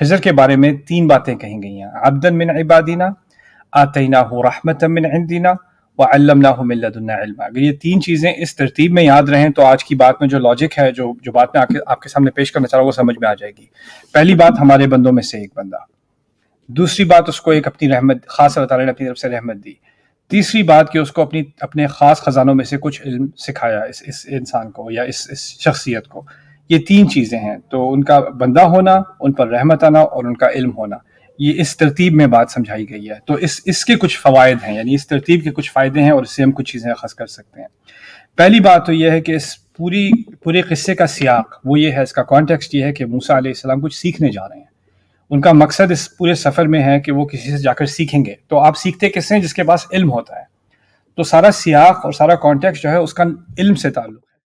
खजर के बारे में तीन बातें कही गई हैं अब्दन मिन इबादीना आतना हो रहमत मिन इंदीना अगर ये तीन चीज़ें इस तरतीब में याद रहें तो आज की बात में जो लॉजिक है जो जो बात मैं आपके आपके सामने पेश करना चाह रहा हूँ वो समझ में आ जाएगी पहली बात हमारे बंदों में से एक बंदा दूसरी बात उसको एक अपनी रहमत खास अल्लाह ने अपनी तरफ से रहमत दी तीसरी बात कि उसको अपनी अपने ख़ास ख़जानों में से कुछ इल्म सिखाया इस इस इंसान को या इस इस शख्सियत को ये तीन चीज़ें हैं तो उनका बंदा होना उन पर रहमत आना और उनका इल्म होना ये इस तरतीब में बात समझाई गई है तो इस इसके कुछ फ़वाद हैं यानी इस तरतीब के कुछ फ़ायदे हैं और इससे हम कुछ चीज़ें अखज़ कर सकते हैं पहली बात तो यह है कि इस पूरी पूरे किस्से का सियाक वो ये है इसका कॉन्टेक्स्ट ये है कि मूसा आसमाम कुछ सीखने जा रहे हैं उनका मकसद इस पूरे सफ़र में है कि वो किसी से जाकर सीखेंगे तो आप सीखते किससे हैं जिसके पास इल्म होता है तो सारा सियाक और सारा कॉन्टेक्स्ट जो है उसका इल्म से ताल्लुक